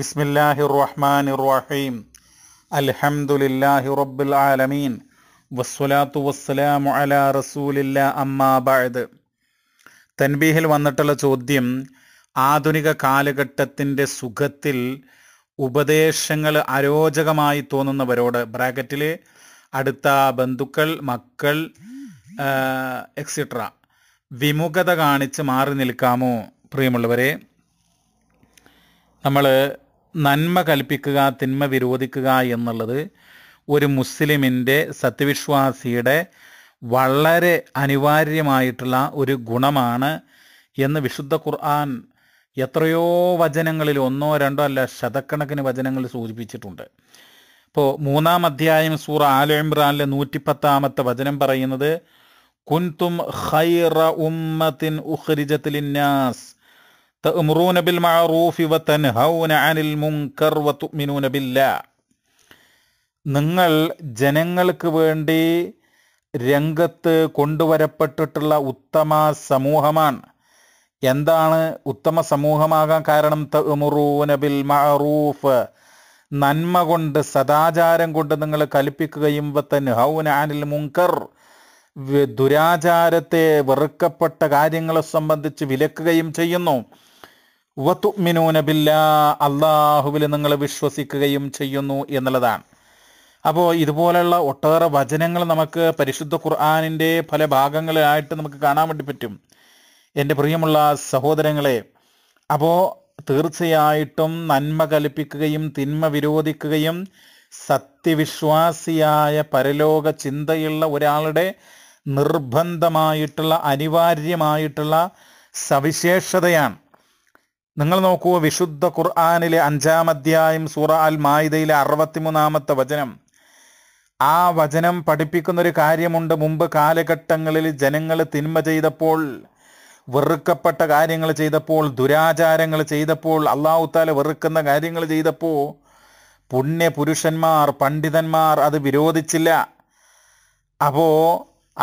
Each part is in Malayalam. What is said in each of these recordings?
ബിസ്മില്ലാഹി റഹ്മാൻ റഹീം അൽഹംദുലില്ലാഹി റബ്ബിൽ ആലമീൻ വസ്സലാത്തു വസ്സലാമു അല റസൂലില്ല അമ്മാബായത് തൻബീഹിൽ വന്നിട്ടുള്ള ചോദ്യം ആധുനിക കാലഘട്ടത്തിൻ്റെ സുഖത്തിൽ ഉപദേശങ്ങൾ അരോചകമായി തോന്നുന്നവരോട് ബ്രാക്കറ്റിലെ അടുത്ത ബന്ധുക്കൾ മക്കൾ എക്സിട്ര വിമുഖത കാണിച്ച് മാറി നിൽക്കാമോ പ്രിയമുള്ളവരെ നമ്മൾ നന്മ കൽപ്പിക്കുക തിന്മ വിരോധിക്കുക എന്നുള്ളത് ഒരു മുസ്ലിമിൻ്റെ സത്യവിശ്വാസിയുടെ വളരെ അനിവാര്യമായിട്ടുള്ള ഒരു ഗുണമാണ് എന്ന് വിശുദ്ധ ഖുർആൻ എത്രയോ വചനങ്ങളിൽ ഒന്നോ രണ്ടോ അല്ല ശതക്കണക്കിന് വചനങ്ങളിൽ സൂചിപ്പിച്ചിട്ടുണ്ട് ഇപ്പോൾ മൂന്നാം അധ്യായം സൂറ ആലിമ്രാനിലെ ഇമ്രാനിലെ നൂറ്റിപ്പത്താമത്തെ വചനം പറയുന്നത് കുൻതും ഖൈറ ഉമ്മത്തിൻ ഉഖ്രിജത്തിലിന്നാസ് തഅ്മുറൂന ബിൽ മഅറൂഫി വതൻഹൗന അനിൽ മുൻകർ വതുഅ്മിനൂന ബില്ലാ നിങ്ങൾ ജനങ്ങൾക്ക് വേണ്ടി രംഗത്ത് കൊണ്ടുവരപ്പെട്ടിട്ടുള്ള ഉത്തമ സമൂഹമാണ് എന്താണ് ഉത്തമ സമൂഹമാകാൻ കാരണം തഅ്മുറൂന ബിൽ മഅറൂഫ് നന്മ കൊണ്ട് സദാചാരം കൊണ്ട് നിങ്ങൾ കൽപ്പിക്കുകയും വത്തൻ അനിൽ മുങ്കർ ദുരാചാരത്തെ വെറുക്കപ്പെട്ട കാര്യങ്ങളെ സംബന്ധിച്ച് വിലക്കുകയും ചെയ്യുന്നു അള്ളാഹുവിൽ നിങ്ങൾ വിശ്വസിക്കുകയും ചെയ്യുന്നു എന്നുള്ളതാണ് അപ്പോൾ ഇതുപോലെയുള്ള ഒട്ടേറെ വചനങ്ങൾ നമുക്ക് പരിശുദ്ധ ഖുർആാനിൻ്റെ പല ഭാഗങ്ങളിലായിട്ട് നമുക്ക് കാണാൻ വേണ്ടി പറ്റും എൻ്റെ പ്രിയമുള്ള സഹോദരങ്ങളെ അപ്പോൾ തീർച്ചയായിട്ടും നന്മ കൽപ്പിക്കുകയും തിന്മ വിരോധിക്കുകയും സത്യവിശ്വാസിയായ പരലോക ചിന്തയുള്ള ഒരാളുടെ നിർബന്ധമായിട്ടുള്ള അനിവാര്യമായിട്ടുള്ള സവിശേഷതയാണ് നിങ്ങൾ നോക്കൂ വിശുദ്ധ ഖുർആാനിലെ അഞ്ചാം അധ്യായം സൂറ അൽ മായിദയിലെ അറുപത്തിമൂന്നാമത്തെ വചനം ആ വചനം പഠിപ്പിക്കുന്ന ഒരു കാര്യമുണ്ട് മുമ്പ് കാലഘട്ടങ്ങളിൽ ജനങ്ങൾ തിന്മ ചെയ്തപ്പോൾ വെറുക്കപ്പെട്ട കാര്യങ്ങൾ ചെയ്തപ്പോൾ ദുരാചാരങ്ങൾ ചെയ്തപ്പോൾ അള്ളാഹുത്താല വെറുക്കുന്ന കാര്യങ്ങൾ ചെയ്തപ്പോൾ പുണ്യ പുരുഷന്മാർ പണ്ഡിതന്മാർ അത് വിരോധിച്ചില്ല അപ്പോൾ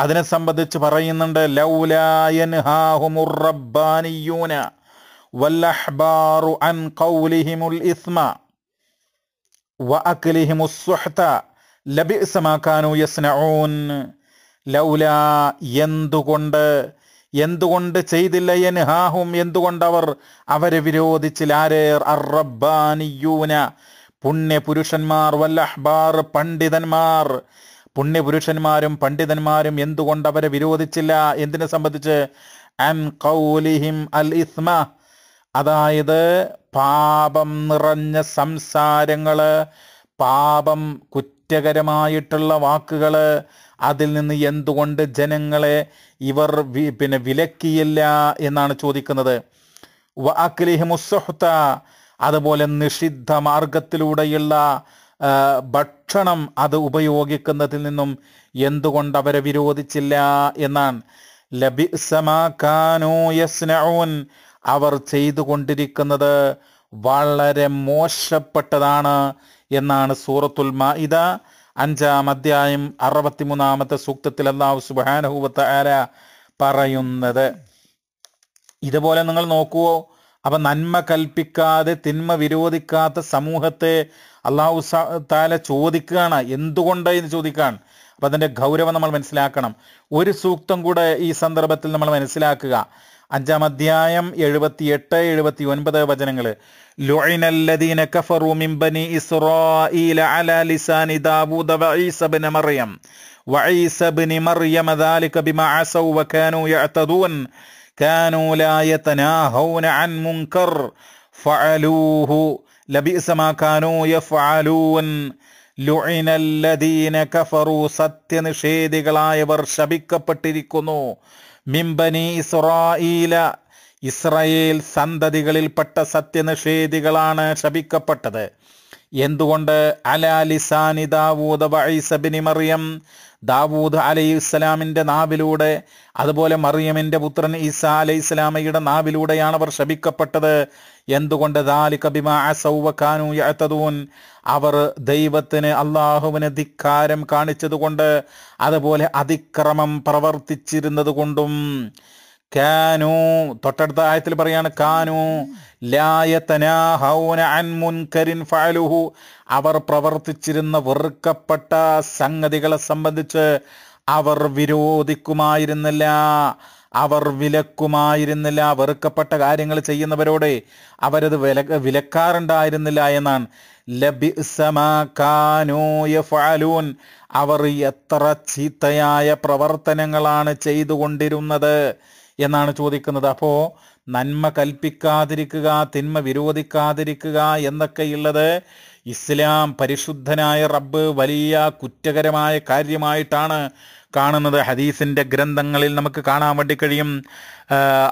അതിനെ സംബന്ധിച്ച് പറയുന്നുണ്ട് ലൗലായൻ ഹാഹുമുറബാനിയൂന വല്ലഹ്ബാറു അൻ ഖൗലിഹിമുൽ ഇസ്മ വഅക്ലിഹിമുസ് സുഹ്ത ലബിഅസ മാ കാനൂ യസ്നഊൻ ലൗല എന്തുകൊണ്ട് എന്തുകൊണ്ട് ചെയ്തില്ല യൻഹാഹും എന്തുകൊണ്ട് അവർ അവരെ വിരോധിച്ചില്ല ആരേർ അറബ്ബാനിയൂന പുണ്യപുരുഷന്മാർ വല്ലഹ്ബാർ പണ്ഡിതന്മാർ പുണ്യപുരുഷന്മാരും പണ്ഡിതന്മാരും എന്തുകൊണ്ട് അവരെ വിരോധിച്ചില്ല എന്തിനെ സംബന്ധിച്ച് അൻ കൗലിഹിം അൽ ഇസ്മ അതായത് പാപം നിറഞ്ഞ സംസാരങ്ങൾ പാപം കുറ്റകരമായിട്ടുള്ള വാക്കുകൾ അതിൽ നിന്ന് എന്തുകൊണ്ട് ജനങ്ങളെ ഇവർ പിന്നെ വിലക്കിയില്ല എന്നാണ് ചോദിക്കുന്നത് വഅക്ലിഹിമുസ്സുഹ്ത അതുപോലെ നിഷിദ്ധ മാർഗത്തിലൂടെയുള്ള ഭക്ഷണം അത് ഉപയോഗിക്കുന്നതിൽ നിന്നും എന്തുകൊണ്ട് അവരെ വിരോധിച്ചില്ല എന്നാണ് ലബിസമാ കാനോ യസ്നഊൻ അവർ ചെയ്തുകൊണ്ടിരിക്കുന്നത് വളരെ മോശപ്പെട്ടതാണ് എന്നാണ് സൂറത്തുൽ മാഇദ അഞ്ചാം അധ്യായം അറുപത്തിമൂന്നാമത്തെ സൂക്തത്തിൽ അള്ളാഹു സുബാനഹൂബത്ത് ആര പറയുന്നത് ഇതുപോലെ നിങ്ങൾ നോക്കുവോ അപ്പൊ നന്മ കൽപ്പിക്കാതെ തിന്മ വിരോധിക്കാത്ത സമൂഹത്തെ അള്ളാഹു താല ചോദിക്കുകയാണ് എന്തുകൊണ്ട് എന്ന് ചോദിക്കാൻ അപ്പൊ അതിൻ്റെ ഗൗരവം നമ്മൾ മനസ്സിലാക്കണം ഒരു സൂക്തം കൂടെ ഈ സന്ദർഭത്തിൽ നമ്മൾ മനസ്സിലാക്കുക അഞ്ചാം അധ്യായം എഴുപത്തി എട്ട് എഴുപത്തി ഒൻപത് വചനങ്ങൾ ലുഇനല്ലദീന കഫറു മിൻ ബനി ഇസ്രായീല അലാ ലിസാനി ദാവൂദ വഈസബ്നു മറിയം വഈസബ്നു മറിയം ഇബ്ന മർയം ദാലിക ബിമാ അസൗ വകാനൂ യഅതദൂൻ കാനൂ ലാ യതനാഹൂന അൻ മുൻകർ ഫഅലൂഹു ലബിഅസ മാ യഫഅലൂൻ ലുഇനല്ലദീന കഫറു സത്യനിഷേധികളായവർ ശപിക്കപ്പെട്ടിരിക്കുന്നു മിംബനി ഇസ്രായീല ഇസ്രയേൽ സന്തതികളിൽപ്പെട്ട സത്യനിഷേധികളാണ് ശപിക്കപ്പെട്ടത് എന്തുകൊണ്ട് അലാലിസാനി ദാവൂദ് വൈസബിനി മറിയം ദാവൂദ് അലൈഹി ഇസ്ലാമിൻ്റെ നാവിലൂടെ അതുപോലെ മറിയമിൻ്റെ പുത്രൻ ഈസാ അലൈഹി ഇസ്ലാമയുടെ നാവിലൂടെയാണ് അവർ ശപിക്കപ്പെട്ടത് എന്തുകൊണ്ട് ദാലിക ബിമാ അസൗവ കാനു യഅതദൂൻ അവർ ദൈവത്തിന് അള്ളാഹുവിന് ധിക്കാരം കാണിച്ചതുകൊണ്ട് അതുപോലെ അതിക്രമം പ്രവർത്തിച്ചിരുന്നത് കൊണ്ടും കാനു തൊട്ടടുത്ത ആയത്തിൽ പറയാണ് കാനു ഫഅലുഹു അവർ പ്രവർത്തിച്ചിരുന്ന വെറുക്കപ്പെട്ട സംഗതികളെ സംബന്ധിച്ച് അവർ വിരോധിക്കുമായിരുന്നില്ല അവർ വിലക്കുമായിരുന്നില്ല വെറുക്കപ്പെട്ട കാര്യങ്ങൾ ചെയ്യുന്നവരോട് അവരത് വില വിലക്കാറുണ്ടായിരുന്നില്ല എന്നാണ് അവർ എത്ര ചീത്തയായ പ്രവർത്തനങ്ങളാണ് ചെയ്തുകൊണ്ടിരുന്നത് എന്നാണ് ചോദിക്കുന്നത് അപ്പോൾ നന്മ കൽപ്പിക്കാതിരിക്കുക തിന്മ വിരോധിക്കാതിരിക്കുക എന്നൊക്കെയുള്ളത് ഇസ്ലാം പരിശുദ്ധനായ റബ്ബ് വലിയ കുറ്റകരമായ കാര്യമായിട്ടാണ് കാണുന്നത് ഹദീസിൻ്റെ ഗ്രന്ഥങ്ങളിൽ നമുക്ക് കാണാൻ വേണ്ടി കഴിയും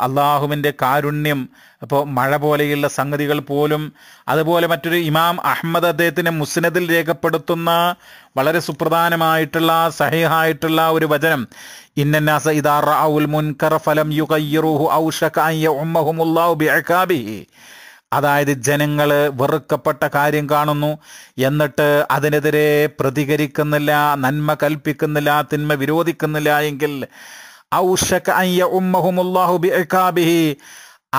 അള്ളാഹുവിൻ്റെ കാരുണ്യം അപ്പോൾ മഴ പോലെയുള്ള സംഗതികൾ പോലും അതുപോലെ മറ്റൊരു ഇമാം അഹമ്മദ് അദ്ദേഹത്തിൻ്റെ മുസ്നദിൽ രേഖപ്പെടുത്തുന്ന വളരെ സുപ്രധാനമായിട്ടുള്ള സഹിഹായിട്ടുള്ള ഒരു വചനം ഇന്നന്നാസ ഇദാർ മുൻകറ ഫലം യുഗയ്യറുഹു അയ്യ ഉമ്മഹുമുല്ലാഹു ബിഅകാബിഹി അതായത് ജനങ്ങൾ വെറുക്കപ്പെട്ട കാര്യം കാണുന്നു എന്നിട്ട് അതിനെതിരെ പ്രതികരിക്കുന്നില്ല നന്മ കൽപ്പിക്കുന്നില്ല തിന്മ വിരോധിക്കുന്നില്ല എങ്കിൽ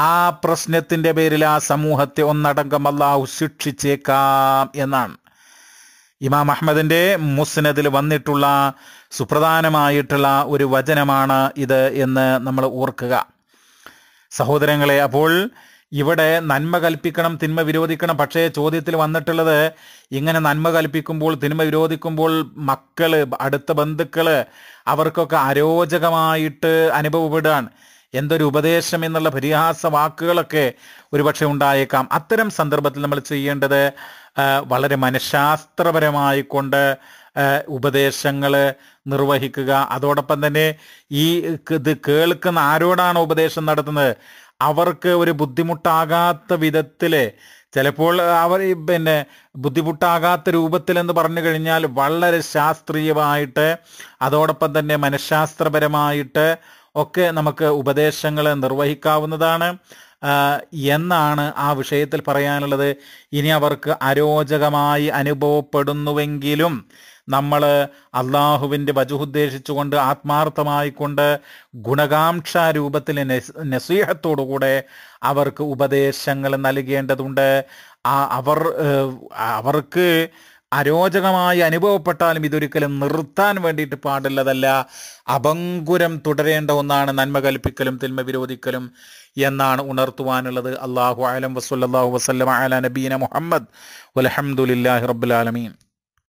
ആ പ്രശ്നത്തിൻ്റെ പേരിൽ ആ സമൂഹത്തെ ഒന്നടങ്കം അള്ളാഹു ശിക്ഷിച്ചേക്കാം എന്നാണ് ഇമാം അഹമ്മദിൻ്റെ മുസ്നദിൽ വന്നിട്ടുള്ള സുപ്രധാനമായിട്ടുള്ള ഒരു വചനമാണ് ഇത് എന്ന് നമ്മൾ ഓർക്കുക സഹോദരങ്ങളെ അപ്പോൾ ഇവിടെ നന്മ കൽപ്പിക്കണം തിന്മ വിരോധിക്കണം പക്ഷേ ചോദ്യത്തിൽ വന്നിട്ടുള്ളത് ഇങ്ങനെ നന്മ കൽപ്പിക്കുമ്പോൾ തിന്മ വിരോധിക്കുമ്പോൾ മക്കള് അടുത്ത ബന്ധുക്കള് അവർക്കൊക്കെ അരോചകമായിട്ട് അനുഭവപ്പെടുകയാണ് എന്തൊരു ഉപദേശം എന്നുള്ള പരിഹാസ വാക്കുകളൊക്കെ ഒരുപക്ഷെ ഉണ്ടായേക്കാം അത്തരം സന്ദർഭത്തിൽ നമ്മൾ ചെയ്യേണ്ടത് വളരെ മനഃശാസ്ത്രപരമായിക്കൊണ്ട് ഉപദേശങ്ങൾ നിർവഹിക്കുക അതോടൊപ്പം തന്നെ ഈ ഇത് കേൾക്കുന്ന ആരോടാണ് ഉപദേശം നടത്തുന്നത് അവർക്ക് ഒരു ബുദ്ധിമുട്ടാകാത്ത വിധത്തിൽ ചിലപ്പോൾ അവർ പിന്നെ ബുദ്ധിമുട്ടാകാത്ത രൂപത്തിൽ എന്ന് പറഞ്ഞു കഴിഞ്ഞാൽ വളരെ ശാസ്ത്രീയമായിട്ട് അതോടൊപ്പം തന്നെ മനഃശാസ്ത്രപരമായിട്ട് ഒക്കെ നമുക്ക് ഉപദേശങ്ങൾ നിർവഹിക്കാവുന്നതാണ് എന്നാണ് ആ വിഷയത്തിൽ പറയാനുള്ളത് ഇനി അവർക്ക് അരോചകമായി അനുഭവപ്പെടുന്നുവെങ്കിലും നമ്മൾ അള്ളാഹുവിൻ്റെ വജുഹുദ്ദേശിച്ചുകൊണ്ട് ആത്മാർത്ഥമായിക്കൊണ്ട് ഗുണകാംക്ഷ രൂപത്തിൽ നെസീഹത്തോടുകൂടെ അവർക്ക് ഉപദേശങ്ങൾ നൽകേണ്ടതുണ്ട് അവർ അവർക്ക് അരോചകമായി അനുഭവപ്പെട്ടാലും ഇതൊരിക്കലും നിർത്താൻ വേണ്ടിയിട്ട് പാടുള്ളതല്ല അപങ്കുരം തുടരേണ്ട ഒന്നാണ് നന്മ കൽപ്പിക്കലും തിന്മ വിരോധിക്കലും എന്നാണ് ഉണർത്തുവാനുള്ളത് അള്ളാഹു അലം വസുല്ലാഹു വസ്ലം അല നബീന മുഹമ്മദ് വലഹമുല്ലാഹി റബുലാലമീൻ